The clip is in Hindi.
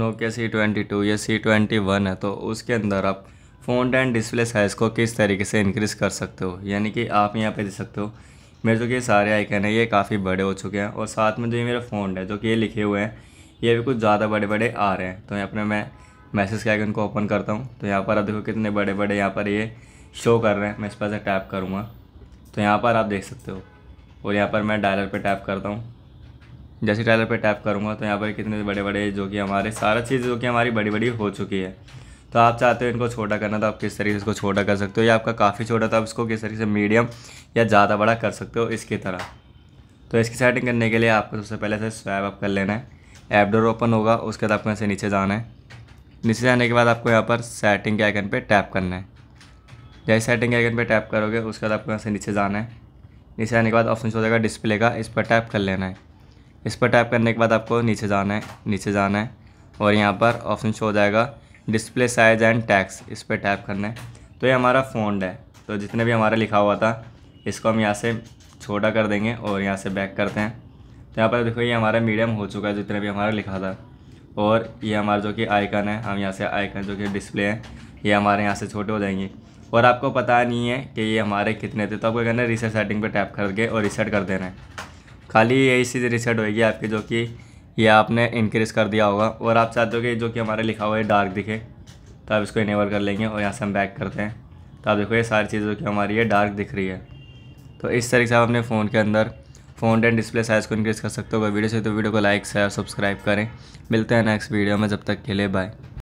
नोकिया सी ट्वेंटी टू या सी ट्वेंटी वन है तो उसके अंदर आप फ़ोन एंड डिस्प्ले साइज़ को किस तरीके से इंक्रीज़ कर सकते हो यानी कि आप यहाँ पे देख सकते हो मेरे जो कि सारे आइकन है ये काफ़ी बड़े हो चुके हैं और साथ में जो ये मेरा फ़ोन है जो कि ये लिखे हुए हैं ये भी कुछ ज़्यादा बड़े बड़े आ रहे हैं तो यहाँ पर मैं मैसेज के आइकन को ओपन करता हूँ तो यहाँ पर आप देखो कितने बड़े बड़े यहाँ पर ये शो कर रहे हैं मैं इस पर से टैप करूँगा तो यहाँ पर आप देख सकते हो और यहाँ पर मैं डायलर पर टैप करता हूँ जैसे ट्रेलर पर टैप करूँगा तो यहाँ पर कितने बड़े बड़े जो कि हमारे सारा चीज़ जो कि हमारी बड़ी बड़ी हो चुकी है तो आप चाहते हो इनको छोटा करना तो आप किस तरीके से इसको छोटा कर सकते हो या आपका काफ़ी छोटा था तो आप इसको किस तरीके से मीडियम या ज़्यादा बड़ा कर सकते हो इसकी तरह तो इसकी सेटिंग करने के लिए आपको सबसे पहले से स्वैप अप कर लेना है ऐप डोर ओपन होगा उसके बाद आपको यहाँ से नीचे जाना है नीचे जाने के बाद आपको यहाँ पर सेटिंग के आइकन पर टैप करना है जैसे सेटिंग के आइकन पर टैप करोगे उसके बाद आपको यहाँ से नीचे जाना है नीचे आने के बाद ऑप्शन हो जाएगा डिस्प्ले का इस पर टैप कर लेना है इस पर टाइप करने के बाद आपको नीचे जाना है नीचे जाना है और यहाँ पर ऑप्शन शो हो जाएगा डिस्प्ले साइज एंड टैक्स इस पर टैप करना है तो ये हमारा फोन है तो जितने भी हमारा लिखा हुआ था इसको हम यहाँ से छोटा कर देंगे और यहाँ से बैक करते हैं तो यहाँ पर देखो ये हमारा मीडियम हो चुका है जितने भी हमारा लिखा था और ये हमारा जो कि आइकन है हम यहाँ से आइकन जो कि डिस्प्ले है ये हमारे यहाँ से छोटे हो जाएंगे और आपको पता नहीं है कि ये हमारे कितने थे तो आपको कहना है रिसेट सेटिंग पर टैप करके और रिसेट कर देना है खाली यही चीज़ रिसेट होएगी आपकी जो कि ये आपने इंक्रीज़ कर दिया होगा और आप चाहते हो कि जो कि हमारे लिखा हुआ है डार्क दिखे तो आप इसको इनेबल कर लेंगे और यहाँ से हम बैक करते हैं तो आप देखो ये सारी जो कि हमारी ये डार्क दिख रही है तो इस तरीके से आप अपने फ़ोन के अंदर फ़ोन एंड डिस्प्ले साइज़ को इंक्रीज़ कर सकते हो वीडियो से तो वीडियो को लाइक शेयर सब्सक्राइब करें मिलते हैं नेक्स्ट वीडियो में जब तक के लिए बाय